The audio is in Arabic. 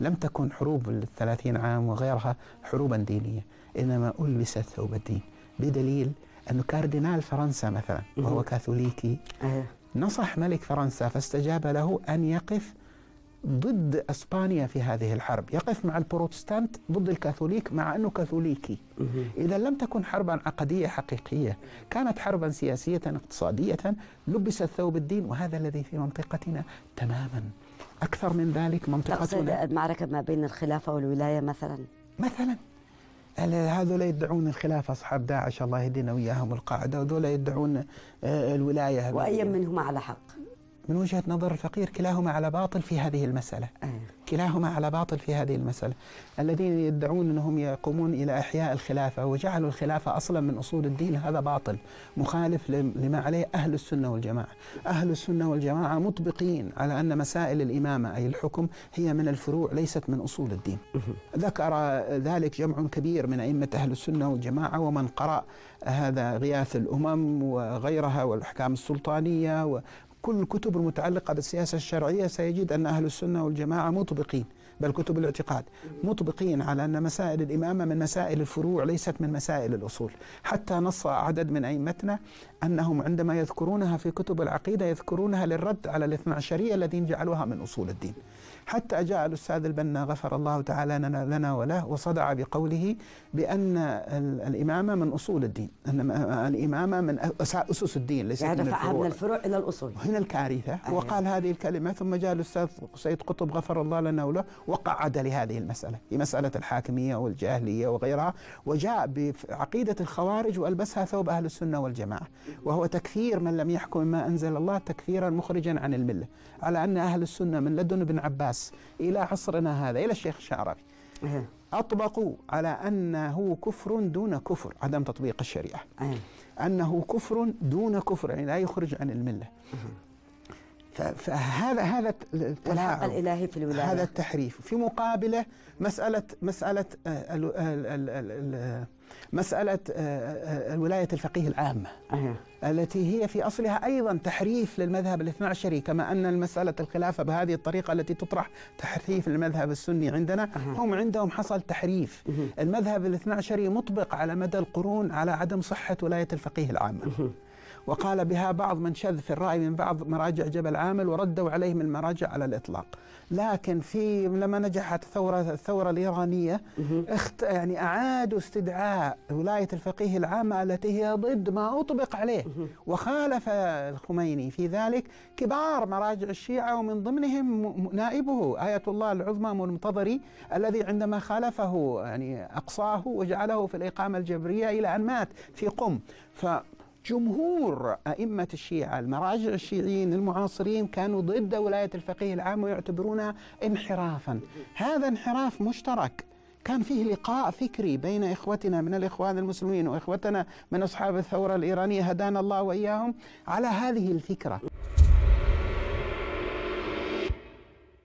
لم تكن حروب الثلاثين عام وغيرها حروبا دينية إنما ألبست ثوب الدين بدليل أن كاردينال فرنسا مثلا وهو كاثوليكي نصح ملك فرنسا فاستجاب له أن يقف ضد اسبانيا في هذه الحرب، يقف مع البروتستانت ضد الكاثوليك مع انه كاثوليكي. اذا لم تكن حربا عقديه حقيقيه، كانت حربا سياسيه اقتصاديه لبس ثوب الدين وهذا الذي في منطقتنا تماما. أكثر من ذلك منطقتنا المعركة ما بين الخلافة والولاية مثلا مثلا هذول يدعون الخلافة أصحاب داعش الله يهدينا وإياهم القاعدة وذولا يدعون آه، الولاية وأي منهما على حق من وجهة نظر الفقير كلاهما على باطل في هذه المسألة أيه. كلاهما على باطل في هذه المسألة الذين يدعون أنهم يقومون إلى إحياء الخلافة وجعلوا الخلافة أصلا من أصول الدين هذا باطل مخالف لما عليه أهل السنة والجماعة أهل السنة والجماعة مطبقين على أن مسائل الإمامة أي الحكم هي من الفروع ليست من أصول الدين ذكر ذلك جمع كبير من أئمة أهل السنة والجماعة ومن قرأ هذا غياث الأمم وغيرها والأحكام السلطانية كل الكتب المتعلقة بالسياسة الشرعية سيجد أن أهل السنة والجماعة مطبقين بل كتب الاعتقاد مطبقين على أن مسائل الإمامة من مسائل الفروع ليست من مسائل الأصول حتى نص عدد من أئمتنا أنهم عندما يذكرونها في كتب العقيدة يذكرونها للرد على الاثنى عشرية الذين جعلوها من أصول الدين حتى جاء الأستاذ البنا غفر الله تعالى لنا وله وصدع بقوله بأن الإمامة من أصول الدين أن الإمامة من أسس الدين ليست يعني من الفروع من الفروع إلى الأصول من الكارثة أيوة. وقال هذه الكلمة ثم جاء الأستاذ سيد قطب غفر الله لنا وله وقعد لهذه المسألة في مسألة الحاكمية والجاهلية وغيرها وجاء بعقيدة الخوارج وألبسها ثوب أهل السنة والجماعة وهو تكثير من لم يحكم ما أنزل الله تكثيرا مخرجا عن الملة على أن أهل السنة من لدن ابن عباس إلى عصرنا هذا إلى الشيخ الشعراوي إيه. أطبقوا على أنه كفر دون كفر عدم تطبيق الشريعة إيه. أنه كفر دون كفر يعني لا يخرج عن الملة إيه. فهذا هذا التلاعب الالهي في الولايه هذا التحريف في مقابله مساله مساله آه، مساله آه، آه، ولايه الفقيه العامه التي هي في اصلها ايضا تحريف للمذهب الاثنى عشري كما ان مساله الخلافه بهذه الطريقه التي تطرح تحريف للمذهب السني عندنا هم عندهم حصل تحريف المذهب الاثنى عشري مطبق على مدى القرون على عدم صحه ولايه الفقيه العامه وقال بها بعض من شذ في الرأي من بعض مراجع جبل عامل وردوا عليه من المراجع على الإطلاق لكن في لما نجحت الثورة, الثورة الإيرانية اخت يعني أعادوا استدعاء ولاية الفقيه العامة التي هي ضد ما أطبق عليه وخالف الخميني في ذلك كبار مراجع الشيعة ومن ضمنهم نائبه آية الله العظمى المنتظري الذي عندما خالفه يعني أقصاه وجعله في الإقامة الجبرية إلى أن مات في قم ف جمهور أئمة الشيعة المراجع الشيعيين المعاصرين كانوا ضد ولاية الفقيه العام ويعتبرونها انحرافا هذا انحراف مشترك كان فيه لقاء فكري بين إخوتنا من الإخوان المسلمين وإخوتنا من أصحاب الثورة الإيرانية هدانا الله وإياهم على هذه الفكرة